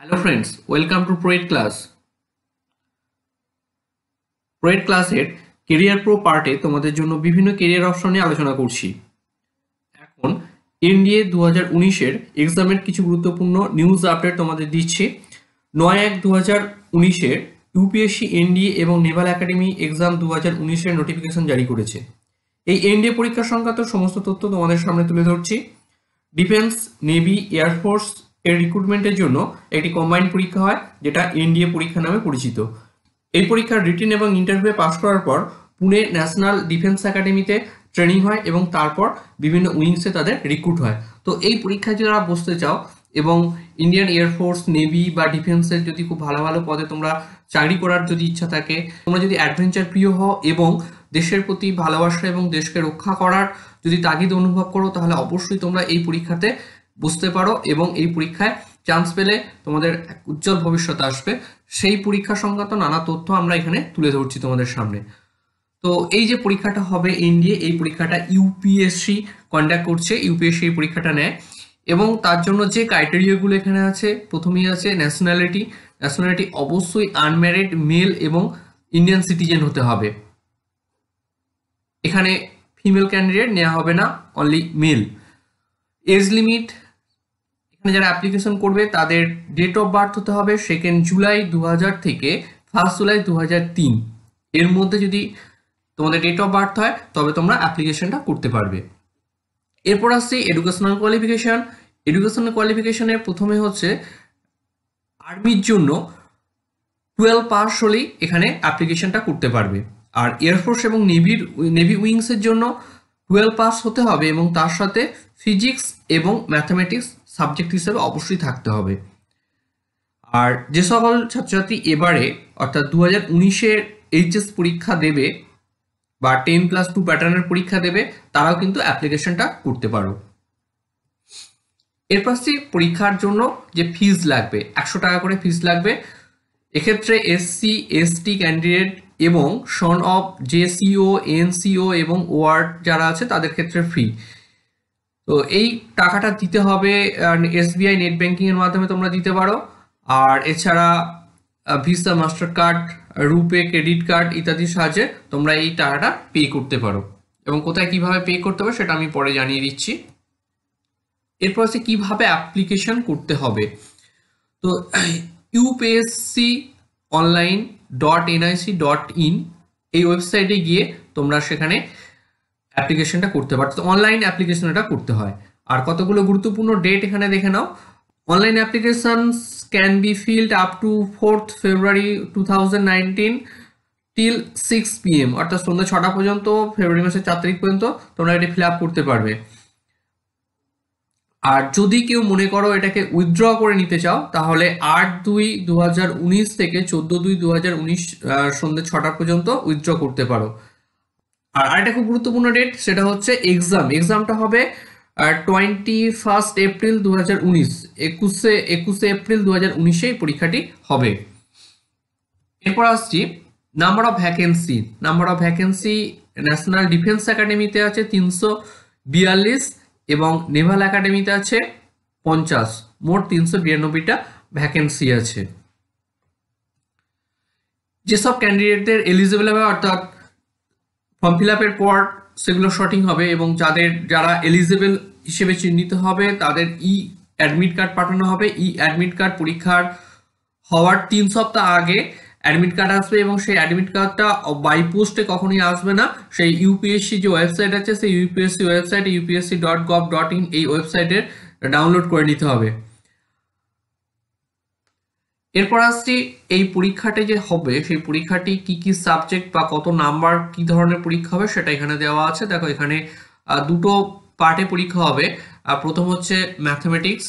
hello friends welcome to প্রোয়েড class প্রোয়েড ক্লাসের কেরিয়ার প্রো পার্টে তোমাদের জন্য বিভিন্ন কেরিয়ার অপশন নিয়ে আলোচনা করছি এখন এনডিএ দু হাজার উনিশের এক্সামের কিছু গুরুত্বপূর্ণ নিউজ আপডেট তোমাদের দিচ্ছি নয় এক দু হাজার উনিশের ইউপিএসসি এনডিএ এবং নেভাল একাডেমি এক্সাম দু হাজার উনিশের নোটিফিকেশন জারি করেছে এই এনডিএ পরীক্ষা সংক্রান্ত সমস্ত তথ্য তোমাদের সামনে তুলে ধরছি ডিফেন্স নেভি এয়ারফোর্স এর রিক্রুটমেন্টের জন্য একটি কম্বাইন্ড পরীক্ষা হয় যেটা এনডিএ পরীক্ষা নামে পরিচিত এই পরীক্ষার রিটেন এবং ইন্টারভিউ পাস করার পর পুনে ন্যাশনাল ডিফেন্স একাডেমিতে ট্রেনিং হয় এবং তারপর বিভিন্ন উইংসে তাদের রিক্রুট হয় তো এই পরীক্ষায় যারা বসতে চাও এবং ইন্ডিয়ান এয়ারফোর্স নেভি বা ডিফেন্সের যদি খুব ভালো ভালো পদে তোমরা চাকরি করার যদি ইচ্ছা থাকে তোমরা যদি অ্যাডভেঞ্চার প্রিয় হও এবং দেশের প্রতি ভালোবাসা এবং দেশকে রক্ষা করার যদি তাগিদ অনুভব করো তাহলে অবশ্যই তোমরা এই পরীক্ষাতে বুঝতে পারো এবং এই পরীক্ষায় চান্স পেলে তোমাদের উজ্জ্বল ভবিষ্যৎ আসবে সেই পরীক্ষা সংক্রান্ত নানা তথ্য আমরা এখানে তুলে ধরছি তোমাদের সামনে তো এই যে পরীক্ষাটা হবে এনডিএ এই পরীক্ষাটা ইউপিএসসি কন্ডাক্ট করছে ইউপিএসসি এই পরীক্ষাটা নেয় এবং তার জন্য যে ক্রাইটেরিয়াগুলো এখানে আছে প্রথমেই আছে ন্যাশনালিটি ন্যাশনালিটি অবশ্যই আনম্যারিড মেল এবং ইন্ডিয়ান সিটিজেন হতে হবে এখানে ফিমেল ক্যান্ডিডেট নেওয়া হবে না অনলি মেল এজ লিমিট এখানে যারা অ্যাপ্লিকেশন করবে তাদের ডেট অফ বার্থ হতে হবে সেকেন্ড জুলাই দু থেকে ফার্স্ট জুলাই দু এর মধ্যে যদি তোমাদের ডেট অফ বার্থ হয় তবে তোমরা অ্যাপ্লিকেশনটা করতে পারবে এরপর আসছে এডুকেশনাল কোয়ালিফিকেশান এডুকেশনাল কোয়ালিফিকেশানের প্রথমে হচ্ছে আর্মির জন্য টুয়েলভ পাস হলেই এখানে অ্যাপ্লিকেশনটা করতে পারবে আর এয়ারফোর্স এবং নেভির নেভি উইংসের জন্য টুয়েলভ পাস হতে হবে এবং তার সাথে ফিজিক্স এবং ম্যাথামেটিক্স সাবজেক্ট হিসেবে অবশ্যই থাকতে হবে আর যে সকল ছাত্রছাত্রী এবারে অর্থাৎ দু হাজার উনিশের এইচএস পরীক্ষা দেবে বা টেন প্লাস টু প্যাটার্নের পরীক্ষা দেবে তারাও কিন্তু অ্যাপ্লিকেশনটা করতে পারো এর পাশে পরীক্ষার জন্য যে ফিজ লাগবে একশো টাকা করে ফিজ লাগবে এক্ষেত্রে এসসি এসটি ক্যান্ডিডেট এবং son of JCO NCO এবং ওয়ার্ড যারা আছে তাদের ক্ষেত্রে ফ্রি তো এই টাকাটা দিতে হবে এসবিআই নেট ব্যাঙ্কিংয়ের মাধ্যমে তোমরা দিতে পারো আর এছাড়া visa master card RuPay credit card ইত্যাদির সাহায্যে তোমরা এই টাকাটা পে করতে পারো এবং কোথায় কিভাবে পে করতে হবে সেটা আমি পরে জানিয়ে দিচ্ছি এরপর হচ্ছে কীভাবে অ্যাপ্লিকেশন করতে হবে তো UPSC online dot NIC dot in এই ওয়েবসাইটে গিয়ে তোমরা সেখানে অ্যাপ্লিকেশনটা করতে পারো অনলাইন অ্যাপ্লিকেশন এটা করতে হয় আর কতগুলো গুরুত্বপূর্ণ ডেট এখানে দেখে নাও online applications can be filled up to fourth February two thousand nineteen till six PM অর্থাৎ সন্ধ্যা ছটা পর্যন্ত ফেব্রুয়ারি মাসের চার তারিখ পর্যন্ত তোমরা এটি ফিল আপ করতে পারবে আর যদি কেউ মনে করো এটাকে উইথড্র করে নিতে চাও তাহলে আট দুই দু থেকে চোদ্দ দুই দু সন্ধ্যে ছটা পর্যন্ত উইথড্র করতে পারো আর আরেকটা খুব গুরুত্বপূর্ণ ডেট সেটা হচ্ছে এক্সাম এক্সামটা হবে টোয়েন্টি ফার্স্ট এপ্রিল দু হাজার উনিশ একুশে একুশে এপ্রিল দু হাজার পরীক্ষাটি হবে এরপর আসছি number of vacancy number of vacancy national defence একাডেমিতে আছে তিনশো বিয়াল্লিশ এবং নেভাল একাডেমিতে আছে পঞ্চাশ মোট তিনশো বিরানব্বইটা ভ্যাকেন্সি আছে যেসব ক্যান্ডিডেটদের এলিজিবল হবে অর্থাৎ ফর্ম ফিল আপের পর সেগুলো শর্টিং হবে এবং যাদের যারা এলিজেবল হিসেবে চিহ্নিত হবে তাদের ই অ্যাডমিট কার্ড পাঠানো হবে ই অ্যাডমিট কার্ড পরীক্ষার হওয়ার তিন সপ্তাহ আগে অ্যাডমিট কার্ড আসবে এবং সেই অ্যাডমিট কার্ডটা বাই পোস্টে কখনই আসবে না সেই ইউপিএসসি যে ওয়েবসাইট আছে সেই UPSC website UPSC dot gov dot in এই ওয়েবসাইটের ডাউনলোড করে নিতে হবে এরপর আসছি এই পরীক্ষাটি যে হবে সেই পরীক্ষাটি কি কি সাবজেক্ট বা কত নাম্বার কি ধরনের পরীক্ষা হবে সেটা এখানে দেওয়া আছে দেখো এখানে দুটো পার্টে পরীক্ষা হবে প্রথম হচ্ছে mathematics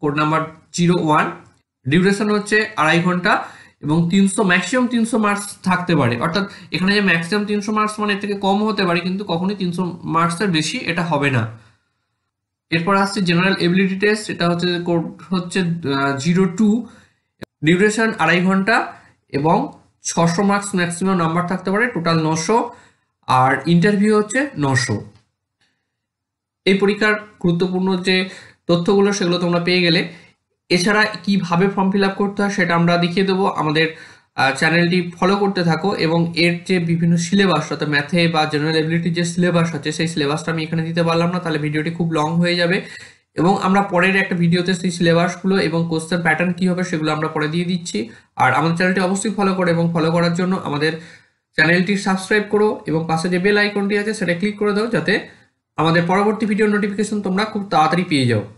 code number zero one duration হচ্ছে আড়াই ঘন্টা এবং তিনশো ম্যাক্সিমাম তিনশো মার্কস থাকতে পারে অর্থাৎ এখানে যে ম্যাক্সিমাম তিনশো মার্কস মানে এর থেকে কম হতে পারে কিন্তু কখনোই তিনশো মার্কসের বেশি এটা হবে না এরপর আসছে জেনারেল এবিলিটি টেস্ট এটা হচ্ছে কোড হচ্ছে জিরো টু ডিউরেশন আড়াই ঘন্টা এবং ছশো মার্কস ম্যাক্সিমাম নাম্বার থাকতে পারে টোটাল নশো আর ইন্টারভিউ হচ্ছে নশো এই পরীক্ষার গুরুত্বপূর্ণ যে তথ্যগুলো সেগুলো তোমরা পেয়ে গেলে এছাড়া কিভাবে ফর্ম ফিল আপ করতে হয় সেটা আমরা দেখিয়ে দেবো আমাদের চ্যানেলটি ফলো করতে থাকো এবং এর যে বিভিন্ন সিলেবাস অর্থাৎ ম্যাথে বা জেনারেল এবিলিটির যে সিলেবাস আছে সেই সিলেবাসটা আমি এখানে দিতে পারলাম না তাহলে ভিডিওটি খুব লং হয়ে যাবে এবং আমরা পরের একটা ভিডিওতে সেই সিলেবাসগুলো এবং কোশ্চেন প্যাটার্ন কী হবে সেগুলো আমরা পরে দিয়ে দিচ্ছি আর আমাদের চ্যানেলটি অবশ্যই ফলো করো এবং ফলো করার জন্য আমাদের চ্যানেলটি সাবস্ক্রাইব করো এবং পাশে যে বেল আইকনটি আছে সেটা ক্লিক করে দাও যাতে আমাদের পরবর্তী ভিডিও নোটিফিকেশন তোমরা খুব তাড়াতাড়ি পেয়ে যাও